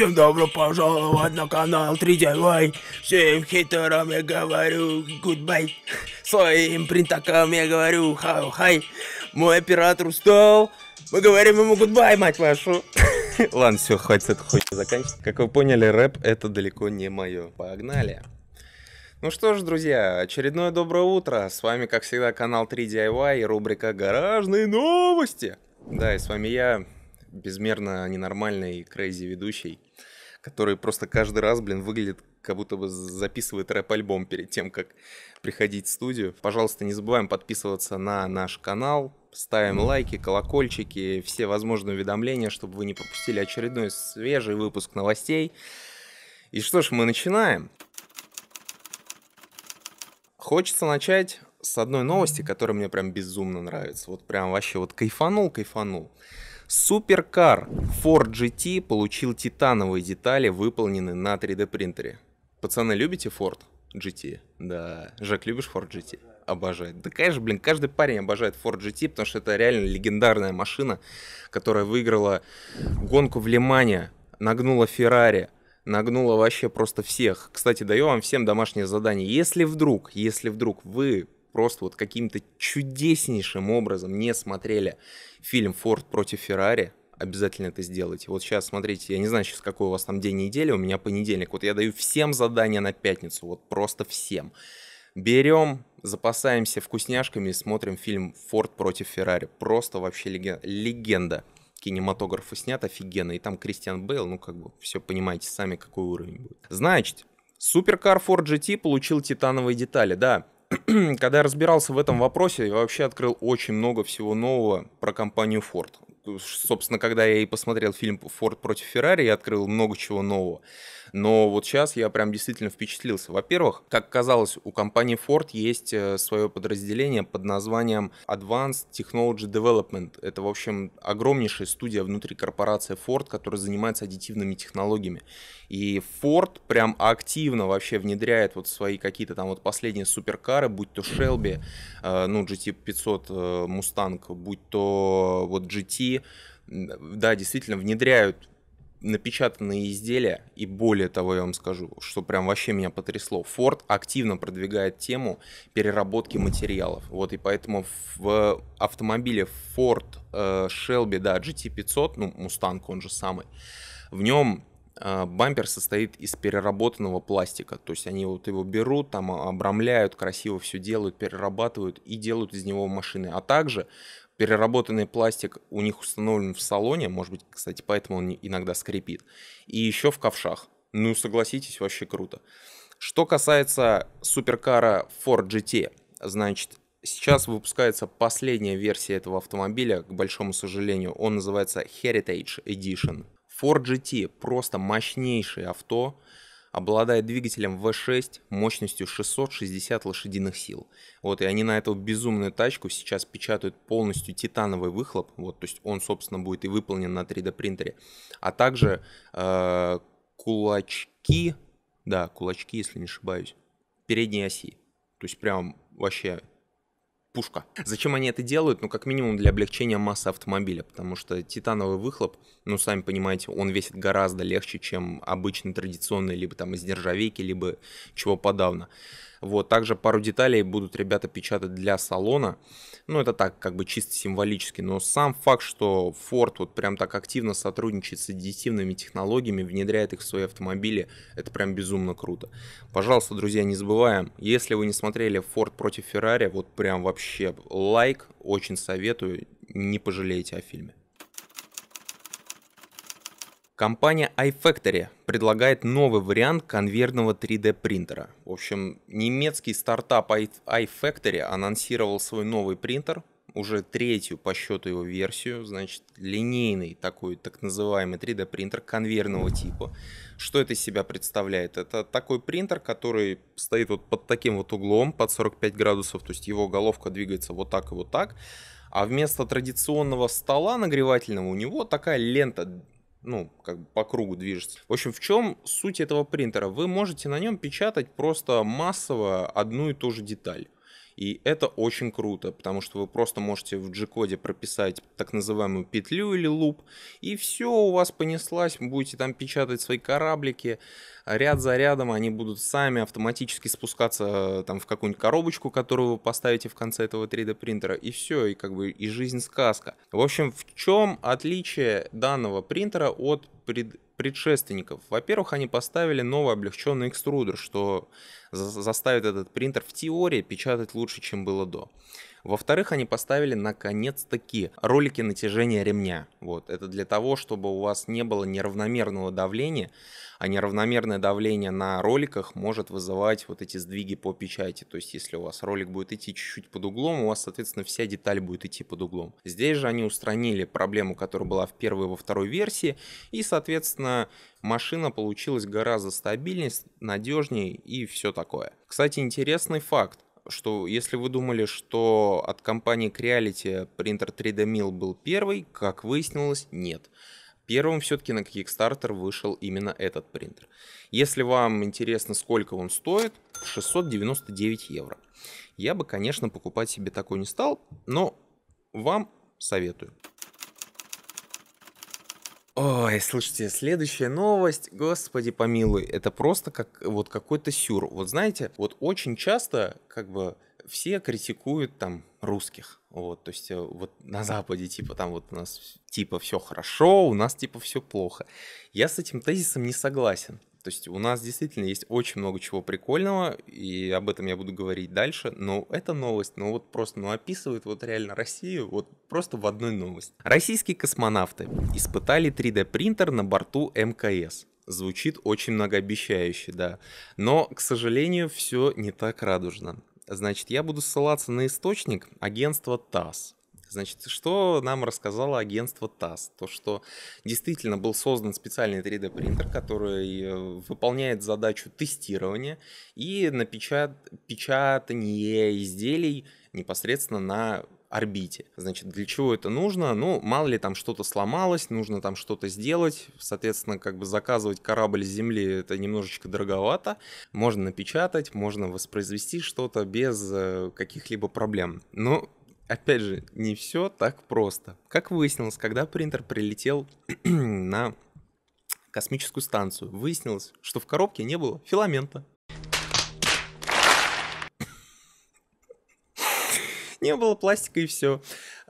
Всем добро пожаловать на канал 3 Девай. Всем хитерам я говорю гудбай. Своим принтакам я говорю хау-хай. Мой оператор устал. Мы говорим ему гудбай, мать вашу. Ладно, все, хватит эту хуйню заканчивать. Как вы поняли, рэп это далеко не мое. Погнали. Ну что ж, друзья, очередное доброе утро. С вами, как всегда, канал 3DIY и рубрика «Гаражные новости». Да, и с вами я, безмерно ненормальный и крейзи ведущий, который просто каждый раз, блин, выглядит как будто бы записывает рэп-альбом перед тем, как приходить в студию. Пожалуйста, не забываем подписываться на наш канал, ставим лайки, колокольчики, все возможные уведомления, чтобы вы не пропустили очередной свежий выпуск новостей. И что ж, мы начинаем. Хочется начать с одной новости, которая мне прям безумно нравится. Вот прям вообще вот кайфанул, кайфанул. Суперкар Ford GT получил титановые детали, выполненные на 3D принтере. Пацаны, любите Ford GT? Да. Жак, любишь Ford GT? Обожает. Да, конечно, блин, каждый парень обожает Ford GT, потому что это реально легендарная машина, которая выиграла гонку в Лимане, нагнула Феррари, нагнула вообще просто всех. Кстати, даю вам всем домашнее задание. Если вдруг, если вдруг вы просто вот каким-то чудеснейшим образом не смотрели фильм «Форд против Феррари», обязательно это сделайте. Вот сейчас, смотрите, я не знаю сейчас, какой у вас там день недели, у меня понедельник. Вот я даю всем задания на пятницу, вот просто всем. Берем, запасаемся вкусняшками и смотрим фильм «Форд против Феррари». Просто вообще легенда кинематографа снят офигенно. И там Кристиан Бейл, ну как бы все понимаете сами, какой уровень будет. Значит, Суперкар Ford GT получил титановые детали. Да, когда я разбирался в этом вопросе, я вообще открыл очень много всего нового про компанию Ford. Э, собственно, когда я и посмотрел фильм «Форд против Феррари», я открыл много чего нового. Но вот сейчас я прям действительно впечатлился. Во-первых, как казалось, у компании Ford есть э, свое подразделение под названием Advanced Technology Development. Это, в общем, огромнейшая студия внутри корпорации Ford, которая занимается аддитивными технологиями. И Ford прям активно вообще внедряет вот свои какие-то там вот последние суперкары, будь то Shelby, э, ну, GT500 Mustang, будь то вот GT да, действительно внедряют напечатанные изделия, и более того, я вам скажу, что прям вообще меня потрясло, Ford активно продвигает тему переработки материалов, вот, и поэтому в автомобиле Ford э, Shelby, да, GT500, ну, Mustang он же самый, в нем э, бампер состоит из переработанного пластика. То есть они вот его берут, там а, обрамляют, красиво все делают, перерабатывают и делают из него машины. А также переработанный пластик у них установлен в салоне, может быть, кстати, поэтому он иногда скрипит, и еще в ковшах. Ну, согласитесь, вообще круто. Что касается суперкара Ford GT, значит, сейчас выпускается последняя версия этого автомобиля, к большому сожалению, он называется Heritage Edition. Ford GT просто мощнейшее авто, обладает двигателем V6 мощностью 660 лошадиных сил. Вот, и они на эту безумную тачку сейчас печатают полностью титановый выхлоп, вот, то есть он, собственно, будет и выполнен на 3D принтере, а также э, кулачки, да, кулачки, если не ошибаюсь, передней оси. То есть прям вообще пушка. Зачем они это делают? Ну, как минимум для облегчения массы автомобиля, потому что титановый выхлоп, ну, сами понимаете, он весит гораздо легче, чем обычный традиционный, либо там из нержавейки, либо чего подавно. Вот, также пару деталей будут ребята печатать для салона. Ну, это так, как бы чисто символически. Но сам факт, что Ford вот прям так активно сотрудничает с аддитивными технологиями, внедряет их в свои автомобили, это прям безумно круто. Пожалуйста, друзья, не забываем, если вы не смотрели Ford против Ferrari, вот прям вообще лайк, очень советую, не пожалеете о фильме. Компания iFactory предлагает новый вариант конвертного 3D принтера. В общем, немецкий стартап iFactory анонсировал свой новый принтер, уже третью по счету его версию, значит, линейный такой так называемый 3D принтер конвейерного типа. Что это из себя представляет? Это такой принтер, который стоит вот под таким вот углом, под 45 градусов, то есть его головка двигается вот так и вот так. А вместо традиционного стола нагревательного у него такая лента ну, как бы по кругу движется. В общем, в чем суть этого принтера? Вы можете на нем печатать просто массово одну и ту же деталь. И это очень круто, потому что вы просто можете в G-коде прописать так называемую петлю или луп, и все у вас понеслась, будете там печатать свои кораблики, а ряд за рядом они будут сами автоматически спускаться э, там в какую-нибудь коробочку, которую вы поставите в конце этого 3D принтера, и все, и как бы и жизнь сказка. В общем, в чем отличие данного принтера от пред, предшественников. Во-первых, они поставили новый облегченный экструдер, что за заставит этот принтер в теории печатать лучше, чем было до. Во-вторых, они поставили наконец-таки ролики натяжения ремня. Вот. Это для того, чтобы у вас не было неравномерного давления, а неравномерное давление на роликах может вызывать вот эти сдвиги по печати. То есть, если у вас ролик будет идти чуть-чуть под углом, у вас, соответственно, вся деталь будет идти под углом. Здесь же они устранили проблему, которая была в первой и во второй версии, и, соответственно, машина получилась гораздо стабильнее, надежнее и все такое. Кстати, интересный факт что если вы думали, что от компании Creality принтер 3D Mill был первый, как выяснилось, нет. Первым все-таки на Kickstarter вышел именно этот принтер. Если вам интересно, сколько он стоит, 699 евро. Я бы, конечно, покупать себе такой не стал, но вам советую. Ой, слушайте, следующая новость, господи помилуй, это просто как вот какой-то сюр. Вот знаете, вот очень часто как бы все критикуют там русских, вот, то есть э, вот на Западе типа там вот у нас типа все хорошо, у нас типа все плохо. Я с этим тезисом не согласен. То есть у нас действительно есть очень много чего прикольного, и об этом я буду говорить дальше, но эта новость, ну вот просто, ну описывает вот реально Россию, вот просто в одной новости. Российские космонавты испытали 3D-принтер на борту МКС. Звучит очень многообещающе, да. Но, к сожалению, все не так радужно. Значит, я буду ссылаться на источник агентства ТАСС. Значит, что нам рассказало агентство ТАСС? То, что действительно был создан специальный 3D-принтер, который э, выполняет задачу тестирования и напечат... печатание изделий непосредственно на орбите. Значит, для чего это нужно? Ну, мало ли там что-то сломалось, нужно там что-то сделать. Соответственно, как бы заказывать корабль с Земли это немножечко дороговато. Можно напечатать, можно воспроизвести что-то без э, каких-либо проблем. Но ну, опять же, не все так просто. Как выяснилось, когда принтер прилетел на космическую станцию, выяснилось, что в коробке не было филамента. Не было пластика и все.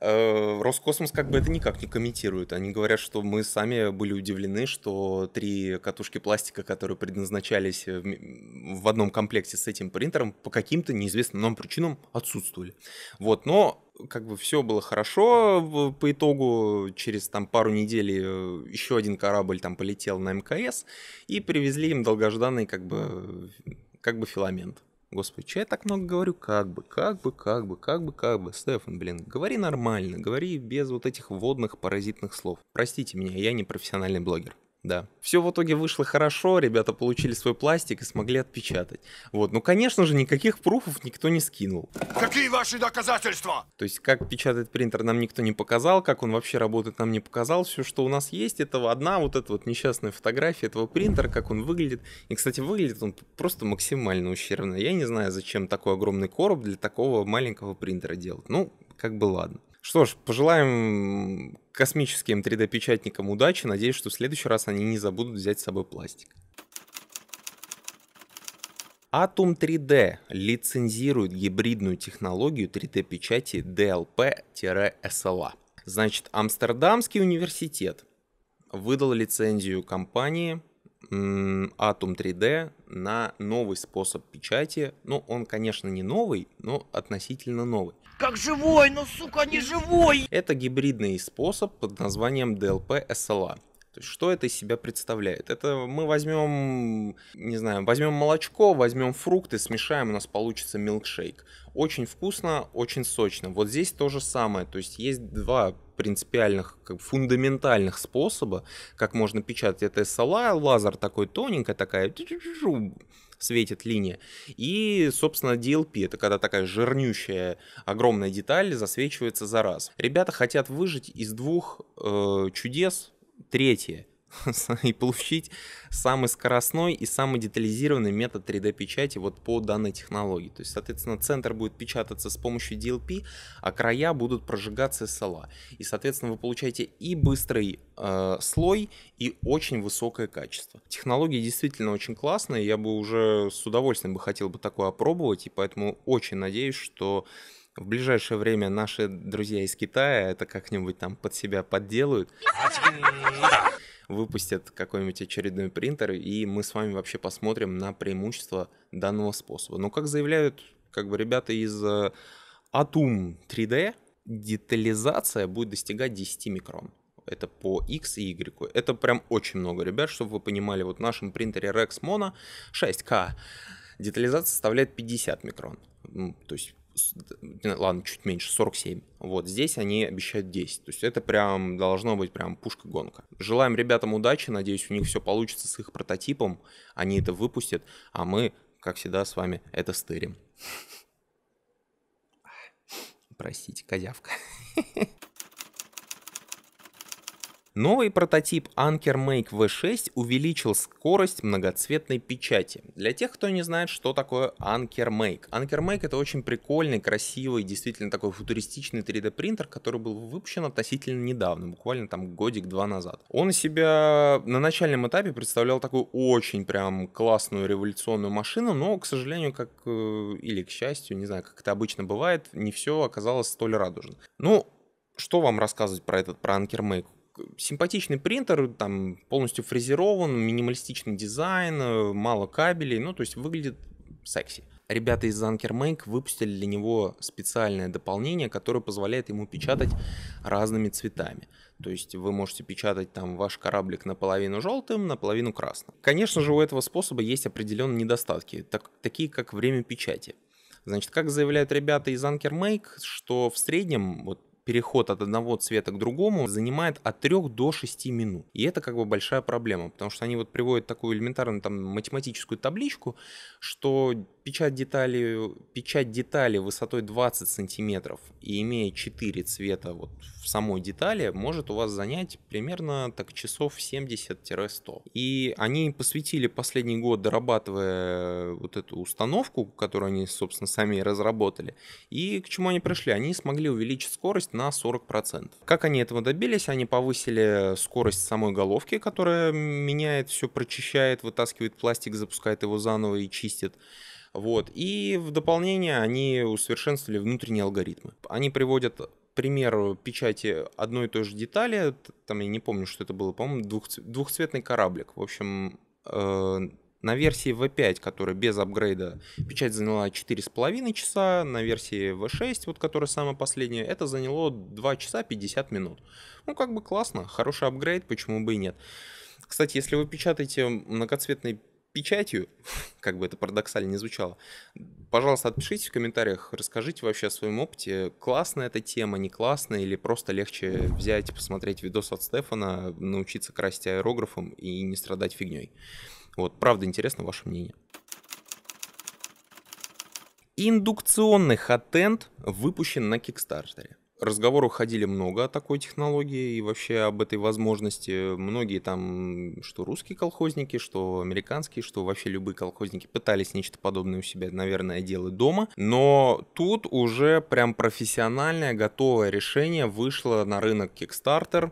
Э, Роскосмос как бы это никак не комментирует. Они говорят, что мы сами были удивлены, что три катушки пластика, которые предназначались э, в одном комплекте с этим принтером, по каким-то неизвестным нам причинам отсутствовали. Вот, но как бы все было хорошо. По итогу через там пару недель э, еще один корабль там полетел на МКС и привезли им долгожданный как бы как бы филамент. Господи, че я так много говорю? Как бы, как бы, как бы, как бы, как бы. Стефан, блин, говори нормально, говори без вот этих водных паразитных слов. Простите меня, я не профессиональный блогер да. Все в итоге вышло хорошо, ребята получили свой пластик и смогли отпечатать. Вот, ну, конечно же, никаких пруфов никто не скинул. Какие ваши доказательства? То есть, как печатает принтер, нам никто не показал, как он вообще работает, нам не показал. Все, что у нас есть, это одна вот эта вот несчастная фотография этого принтера, как он выглядит. И, кстати, выглядит он просто максимально ущербно. Я не знаю, зачем такой огромный короб для такого маленького принтера делать. Ну, как бы ладно. Что ж, пожелаем космическим 3D-печатникам удачи. Надеюсь, что в следующий раз они не забудут взять с собой пластик. Atom 3D лицензирует гибридную технологию 3D-печати DLP-SLA. А. Значит, Амстердамский университет выдал лицензию компании Atom 3D на новый способ печати. Ну, он, конечно, не новый, но относительно новый. Как живой, но ну, сука не живой! Это гибридный способ под названием DLP SLA. То есть, что это из себя представляет? Это мы возьмем, не знаю, возьмем молочко, возьмем фрукты, смешаем, у нас получится милкшейк. Очень вкусно, очень сочно. Вот здесь то же самое. То есть, есть два принципиальных, как фундаментальных способа, как можно печатать это SLA. Лазер такой тоненький, такая, светит линия. И, собственно, DLP, это когда такая жирнющая огромная деталь засвечивается за раз. Ребята хотят выжить из двух э, чудес третье – и получить самый скоростной и самый детализированный метод 3D-печати вот по данной технологии. То есть, соответственно, центр будет печататься с помощью DLP, а края будут прожигаться SLA. А. И, соответственно, вы получаете и быстрый э, слой, и очень высокое качество. Технология действительно очень классная, я бы уже с удовольствием бы хотел бы такое опробовать, и поэтому очень надеюсь, что в ближайшее время наши друзья из Китая это как-нибудь там под себя подделают. Выпустят какой-нибудь очередной принтер, и мы с вами вообще посмотрим на преимущество данного способа. Но как заявляют как бы ребята из э, Atom 3D, детализация будет достигать 10 микрон. Это по X и Y. Это прям очень много, ребят, чтобы вы понимали. Вот в нашем принтере Rex Mono 6K детализация составляет 50 микрон. То есть ладно, чуть меньше, 47. Вот здесь они обещают 10. То есть это прям должно быть прям пушка-гонка. Желаем ребятам удачи, надеюсь, у них все получится с их прототипом, они это выпустят, а мы, как всегда, с вами это стырим. Простите, козявка. Новый прототип Anker Make V6 увеличил скорость многоцветной печати. Для тех, кто не знает, что такое Anker Make. Anker Make это очень прикольный, красивый, действительно такой футуристичный 3D принтер, который был выпущен относительно недавно, буквально там годик-два назад. Он себя на начальном этапе представлял такую очень прям классную революционную машину, но, к сожалению, как э, или к счастью, не знаю, как это обычно бывает, не все оказалось столь радужно. Ну, что вам рассказывать про этот, про Anker Make? симпатичный принтер, там полностью фрезерован, минималистичный дизайн, э, мало кабелей, ну, то есть выглядит секси. Ребята из Anker Make выпустили для него специальное дополнение, которое позволяет ему печатать разными цветами. То есть вы можете печатать там ваш кораблик наполовину желтым, наполовину красным. Конечно же, у этого способа есть определенные недостатки, так, такие как время печати. Значит, как заявляют ребята из Anker Make, что в среднем вот переход от одного цвета к другому занимает от 3 до 6 минут. И это как бы большая проблема, потому что они вот приводят такую элементарную там математическую табличку, что печать детали, печать детали высотой 20 сантиметров и имея 4 цвета вот в самой детали, может у вас занять примерно так часов 70-100. И они посвятили последний год, дорабатывая вот эту установку, которую они, собственно, сами разработали. И к чему они пришли? Они смогли увеличить скорость на 40%. Как они этого добились? Они повысили скорость самой головки, которая меняет все, прочищает, вытаскивает пластик, запускает его заново и чистит. Вот. И в дополнение они усовершенствовали внутренние алгоритмы. Они приводят пример печати одной и той же детали, там я не помню, что это было, по-моему, двухцветный кораблик. В общем, э, на версии V5, которая без апгрейда, печать заняла 4,5 часа, на версии V6, вот которая самая последняя, это заняло 2 часа 50 минут. Ну, как бы классно, хороший апгрейд, почему бы и нет. Кстати, если вы печатаете многоцветной печатью, как бы это парадоксально не звучало, пожалуйста, отпишитесь в комментариях, расскажите вообще о своем опыте, классная эта тема, не классная, или просто легче взять, посмотреть видос от Стефана, научиться красить аэрографом и не страдать фигней. Вот, правда, интересно ваше мнение. Индукционный хатенд выпущен на Кикстартере. Разговоров ходили много о такой технологии и вообще об этой возможности. Многие там, что русские колхозники, что американские, что вообще любые колхозники пытались нечто подобное у себя, наверное, делать дома. Но тут уже прям профессиональное готовое решение вышло на рынок Kickstarter.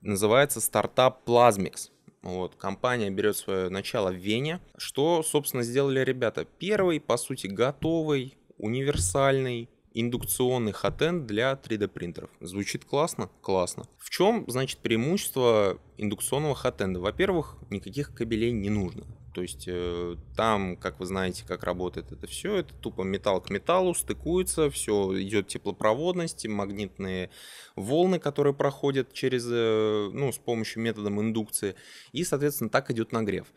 Называется стартап Plasmix. Вот, компания берет свое начало в Вене. Что, собственно, сделали ребята? Первый, по сути, готовый, универсальный, индукционный хотенд для 3D принтеров. Звучит классно? Классно. В чем, значит, преимущество индукционного хотенда? Во-первых, никаких кабелей не нужно. То есть э, там, как вы знаете, как работает это все, это тупо металл к металлу стыкуется, все идет теплопроводность, магнитные волны, которые проходят через, э, ну, с помощью методом индукции, и, соответственно, так идет нагрев.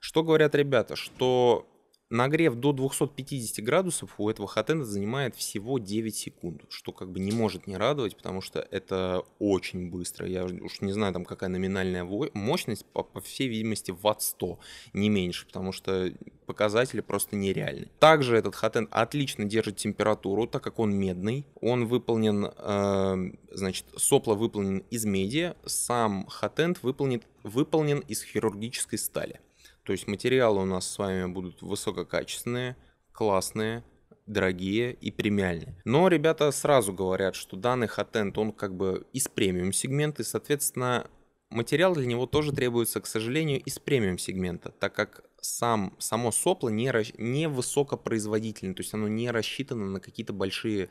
Что говорят ребята, что Нагрев до 250 градусов у этого хатенда занимает всего 9 секунд, что как бы не может не радовать, потому что это очень быстро. Я уж не знаю, там какая номинальная мощность, по, по всей видимости, ватт 100, не меньше, потому что показатели просто нереальны. Также этот хатенд отлично держит температуру, так как он медный. Он выполнен, э, значит, сопло выполнен из меди, сам хатенд выполнен, выполнен из хирургической стали. То есть материалы у нас с вами будут высококачественные, классные, дорогие и премиальные. Но ребята сразу говорят, что данный хатент, он как бы из премиум сегмента, и, соответственно, материал для него тоже требуется, к сожалению, из премиум-сегмента, так как сам, само сопло не, не высокопроизводительное, то есть оно не рассчитано на какие-то большие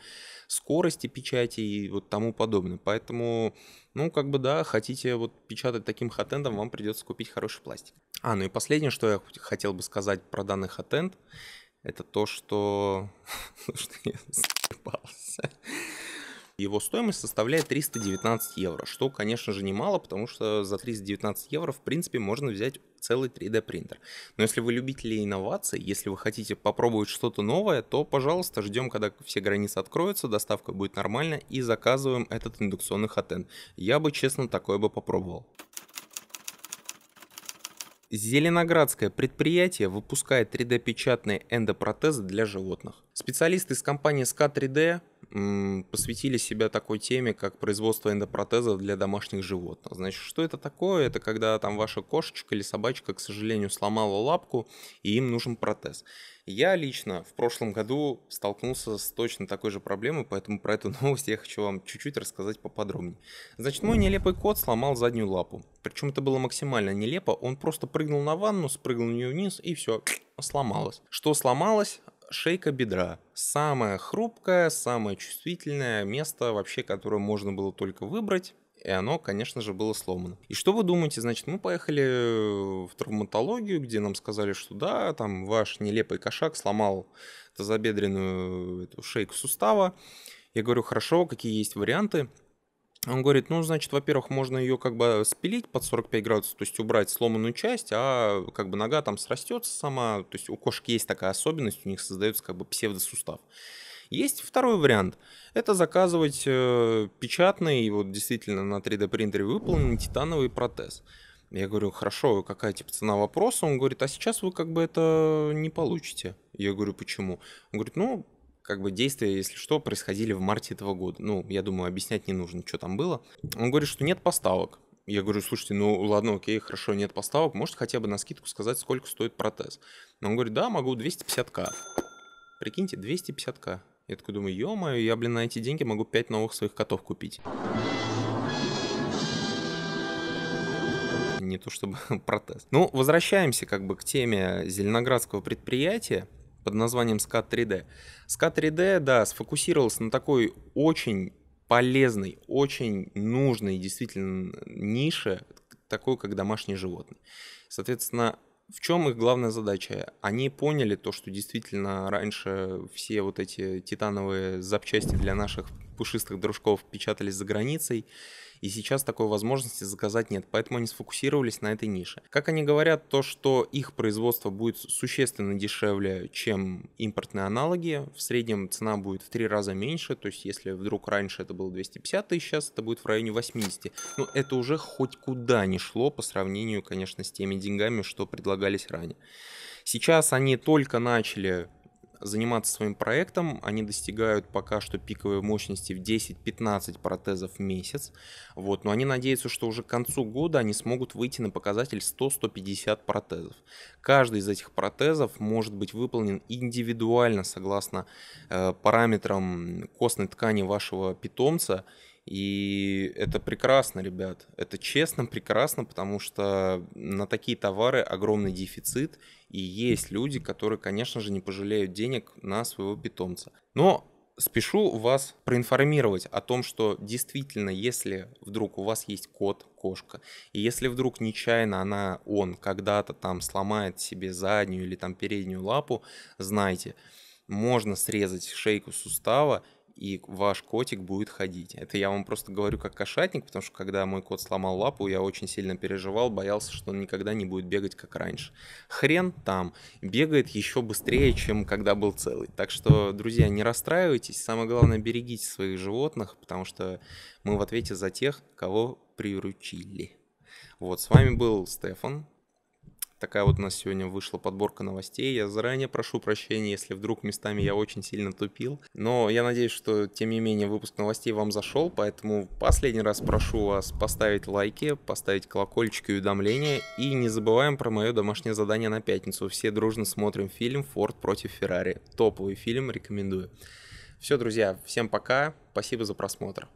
скорости печати и вот тому подобное. Поэтому, ну, как бы да, хотите вот печатать таким хатендом, вам придется купить хороший пластик. А, ну и последнее, что я хотел бы сказать про данный хатенд, это то, что... Ну, что я Его стоимость составляет 319 евро, что, конечно же, немало, потому что за 319 евро, в принципе, можно взять целый 3D принтер. Но если вы любители инноваций, если вы хотите попробовать что-то новое, то, пожалуйста, ждем, когда все границы откроются, доставка будет нормально и заказываем этот индукционный хатен. Я бы, честно, такое бы попробовал. Зеленоградское предприятие выпускает 3D-печатные эндопротезы для животных. Специалисты из компании SK3D посвятили себя такой теме, как производство эндопротезов для домашних животных. Значит, что это такое? Это когда там ваша кошечка или собачка, к сожалению, сломала лапку, и им нужен протез. Я лично в прошлом году столкнулся с точно такой же проблемой, поэтому про эту новость я хочу вам чуть-чуть рассказать поподробнее. Значит, мой нелепый кот сломал заднюю лапу. Причем это было максимально нелепо. Он просто прыгнул на ванну, спрыгнул на нее вниз и все, сломалось. Что сломалось? шейка бедра. Самое хрупкое, самое чувствительное место вообще, которое можно было только выбрать. И оно, конечно же, было сломано. И что вы думаете? Значит, мы поехали в травматологию, где нам сказали, что да, там ваш нелепый кошак сломал тазобедренную эту шейку сустава. Я говорю, хорошо, какие есть варианты? Он говорит, ну, значит, во-первых, можно ее как бы спилить под 45 градусов, то есть убрать сломанную часть, а как бы нога там срастется сама. То есть у кошки есть такая особенность, у них создается как бы псевдосустав. Есть второй вариант. Это заказывать э, печатный, вот действительно на 3D принтере выполненный титановый протез. Я говорю, хорошо, какая типа цена вопроса? Он говорит, а сейчас вы как бы это не получите. Я говорю, почему? Он говорит, ну, как бы действия, если что, происходили в марте этого года. Ну, я думаю, объяснять не нужно, что там было. Он говорит, что нет поставок. Я говорю, слушайте, ну ладно, окей, хорошо, нет поставок, можете хотя бы на скидку сказать, сколько стоит протез? Но он говорит, да, могу 250к. Прикиньте, 250к. Я такой думаю, ё-моё, я, блин, на эти деньги могу 5 новых своих котов купить. не то чтобы протез. Ну, возвращаемся как бы к теме зеленоградского предприятия под названием SCAD 3D. SCAD 3D, да, сфокусировался на такой очень полезной, очень нужной действительно нише, такой как домашние животные. Соответственно, в чем их главная задача? Они поняли то, что действительно раньше все вот эти титановые запчасти для наших пушистых дружков печатались за границей, и сейчас такой возможности заказать нет, поэтому они сфокусировались на этой нише. Как они говорят, то, что их производство будет существенно дешевле, чем импортные аналоги, в среднем цена будет в три раза меньше, то есть если вдруг раньше это было 250 тысяч, сейчас это будет в районе 80. Но ну, это уже хоть куда не шло по сравнению, конечно, с теми деньгами, что предлагались ранее. Сейчас они только начали заниматься своим проектом. Они достигают пока что пиковой мощности в 10-15 протезов в месяц. Вот. Но они надеются, что уже к концу года они смогут выйти на показатель 100-150 протезов. Каждый из этих протезов может быть выполнен индивидуально согласно э, параметрам костной ткани вашего питомца – и это прекрасно, ребят. Это честно, прекрасно, потому что на такие товары огромный дефицит. И есть люди, которые, конечно же, не пожалеют денег на своего питомца. Но спешу вас проинформировать о том, что действительно, если вдруг у вас есть кот, кошка, и если вдруг нечаянно она, он когда-то там сломает себе заднюю или там переднюю лапу, знайте, можно срезать шейку сустава и ваш котик будет ходить. Это я вам просто говорю как кошатник, потому что когда мой кот сломал лапу, я очень сильно переживал, боялся, что он никогда не будет бегать как раньше. Хрен там, бегает еще быстрее, чем когда был целый. Так что, друзья, не расстраивайтесь, самое главное, берегите своих животных, потому что мы в ответе за тех, кого приручили. Вот, с вами был Стефан, Такая вот у нас сегодня вышла подборка новостей. Я заранее прошу прощения, если вдруг местами я очень сильно тупил. Но я надеюсь, что тем не менее выпуск новостей вам зашел, поэтому последний раз прошу вас поставить лайки, поставить колокольчик и уведомления. И не забываем про мое домашнее задание на пятницу. Все дружно смотрим фильм «Форд против Феррари». Топовый фильм, рекомендую. Все, друзья, всем пока, спасибо за просмотр.